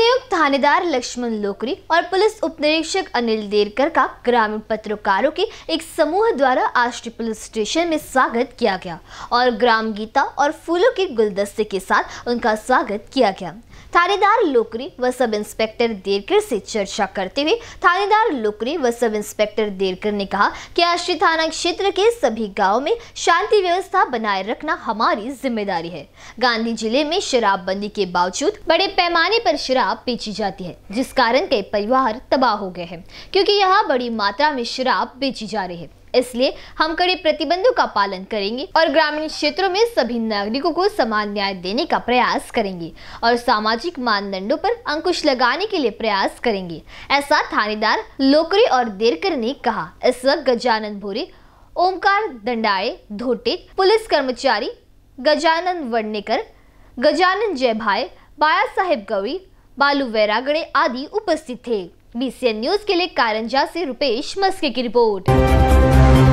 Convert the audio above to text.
नवनियुक्त थानेदार लक्ष्मण लोकरी और पुलिस उपनिरीक्षक अनिल देरकर का ग्रामीण पत्रकारों के एक समूह द्वारा आष्टी पुलिस स्टेशन में स्वागत किया गया और ग्राम गीता और फूलों के गुलदस्ते के साथ उनका स्वागत किया गया थानेदार लोकरी व सब इंस्पेक्टर देरकर से चर्चा करते हुए थानेदार लोकरी व सब इंस्पेक्टर देरकर ने कहा कि आश्री थाना क्षेत्र के सभी गाँव में शांति व्यवस्था बनाए रखना हमारी जिम्मेदारी है गांधी जिले में शराबबंदी के बावजूद बड़े पैमाने पर शराब बेची जाती है जिस कारण कई परिवार तबाह हो गए हैं क्योंकि यहाँ बड़ी मात्रा में शराब बेची जा रही है इसलिए हम कड़े प्रतिबंधों का पालन करेंगे और ग्रामीण क्षेत्रों में सभी नागरिकों को समान न्याय देने का प्रयास करेंगे और सामाजिक मानदंडों पर अंकुश लगाने के लिए प्रयास करेंगे ऐसा थानेदार लोकरे और देरकर ने कहा इस वक्त गजानन भोरे ओमकार दंडाए धोटे पुलिस कर्मचारी गजानन वर्णेकर गजानन भाई बाया साहेब गौरी बालू वैरागड़े आदि उपस्थित थे बीसीएन न्यूज के लिए कारंजा से रुपेश मस्के की रिपोर्ट